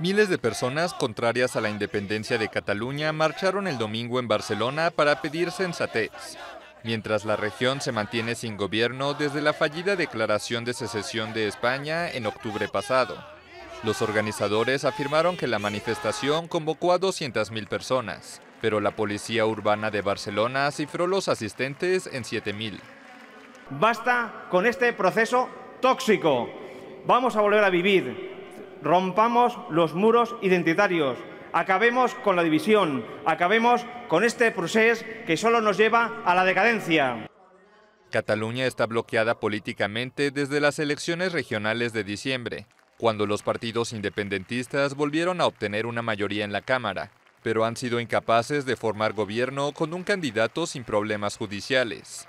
Miles de personas contrarias a la independencia de Cataluña marcharon el domingo en Barcelona para pedir sensatez. Mientras la región se mantiene sin gobierno desde la fallida declaración de secesión de España en octubre pasado, los organizadores afirmaron que la manifestación convocó a 200.000 personas, pero la Policía Urbana de Barcelona cifró los asistentes en 7.000. Basta con este proceso tóxico. Vamos a volver a vivir rompamos los muros identitarios, acabemos con la división, acabemos con este proceso que solo nos lleva a la decadencia. Cataluña está bloqueada políticamente desde las elecciones regionales de diciembre, cuando los partidos independentistas volvieron a obtener una mayoría en la Cámara, pero han sido incapaces de formar gobierno con un candidato sin problemas judiciales.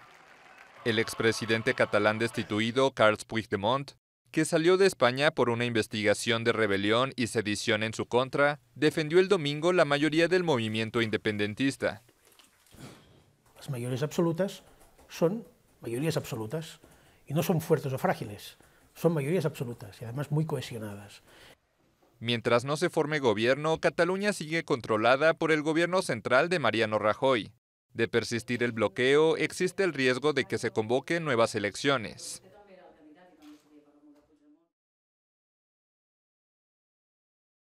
El expresidente catalán destituido, Carles Puigdemont, que salió de España por una investigación de rebelión y sedición en su contra, defendió el domingo la mayoría del movimiento independentista. Las mayores absolutas son mayorías absolutas y no son fuertes o frágiles, son mayorías absolutas y además muy cohesionadas. Mientras no se forme gobierno, Cataluña sigue controlada por el gobierno central de Mariano Rajoy. De persistir el bloqueo, existe el riesgo de que se convoquen nuevas elecciones.